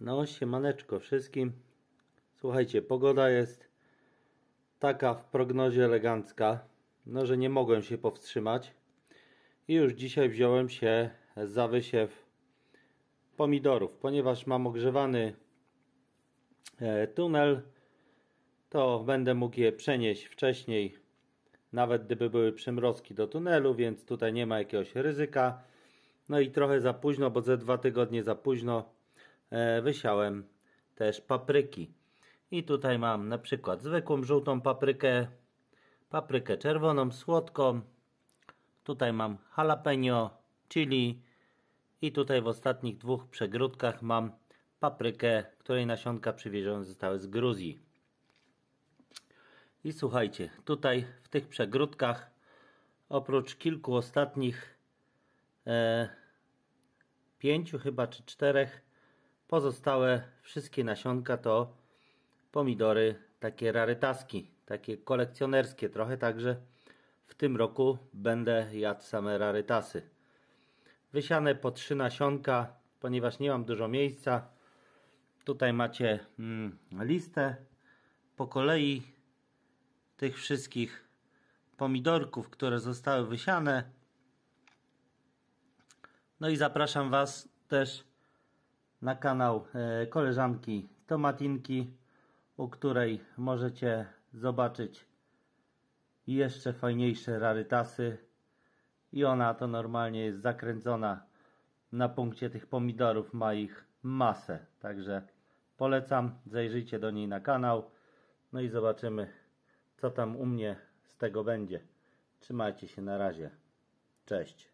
No siemaneczko wszystkim. Słuchajcie, pogoda jest taka w prognozie elegancka, no że nie mogłem się powstrzymać. I już dzisiaj wziąłem się za wysiew pomidorów, ponieważ mam ogrzewany e, tunel, to będę mógł je przenieść wcześniej, nawet gdyby były przymrozki do tunelu, więc tutaj nie ma jakiegoś ryzyka. No i trochę za późno, bo ze dwa tygodnie za późno E, wysiałem też papryki. I tutaj mam na przykład zwykłą żółtą paprykę, paprykę czerwoną, słodką. Tutaj mam jalapeno, chili i tutaj w ostatnich dwóch przegródkach mam paprykę, której nasionka przywiezione zostały z Gruzji. I słuchajcie, tutaj w tych przegródkach oprócz kilku ostatnich e, pięciu chyba czy czterech Pozostałe wszystkie nasionka to pomidory takie rarytaski, takie kolekcjonerskie trochę, także w tym roku będę jadł same rarytasy. Wysiane po trzy nasionka, ponieważ nie mam dużo miejsca. Tutaj macie mm, listę po kolei tych wszystkich pomidorków, które zostały wysiane. No i zapraszam Was też na kanał e, koleżanki Tomatinki, u której możecie zobaczyć jeszcze fajniejsze rarytasy i ona to normalnie jest zakręcona na punkcie tych pomidorów, ma ich masę, także polecam, zajrzyjcie do niej na kanał, no i zobaczymy co tam u mnie z tego będzie. Trzymajcie się na razie. Cześć.